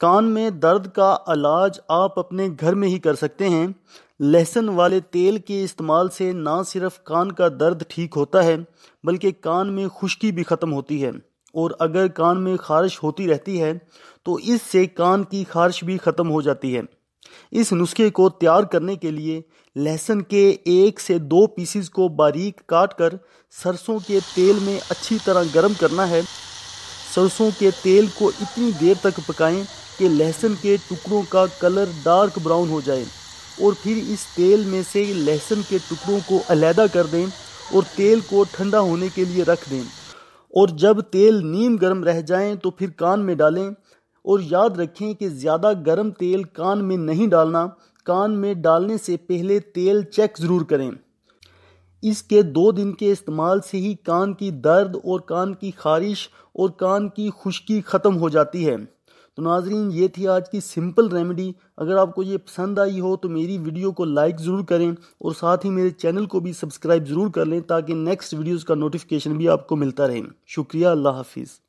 कान में दर्द का इलाज आप अपने घर में ही कर सकते हैं लहसुन वाले तेल के इस्तेमाल से ना सिर्फ कान का दर्द ठीक होता है बल्कि कान में खुश्की भी ख़त्म होती है और अगर कान में खारिश होती रहती है तो इससे कान की खारिश भी ख़त्म हो जाती है इस नुस्खे को तैयार करने के लिए लहसुन के एक से दो पीसीस को बारीक काट कर सरसों के तेल में अच्छी तरह गर्म करना है सरसों के तेल को इतनी देर तक पकाएं कि लहसुन के टुकड़ों का कलर डार्क ब्राउन हो जाए और फिर इस तेल में से लहसुन के टुकड़ों को अलहदा कर दें और तेल को ठंडा होने के लिए रख दें और जब तेल नीम गर्म रह जाए तो फिर कान में डालें और याद रखें कि ज़्यादा गर्म तेल कान में नहीं डालना कान में डालने से पहले तेल चेक ज़रूर करें इसके दो दिन के इस्तेमाल से ही कान की दर्द और कान की खारिश और कान की खुश्की ख़त्म हो जाती है तो नाजरीन ये थी आज की सिंपल रेमेडी अगर आपको ये पसंद आई हो तो मेरी वीडियो को लाइक ज़रूर करें और साथ ही मेरे चैनल को भी सब्सक्राइब ज़रूर कर लें ताकि नेक्स्ट वीडियोज़ का नोटिफिकेशन भी आपको मिलता रहे शुक्रिया अल्लाह हाफिज़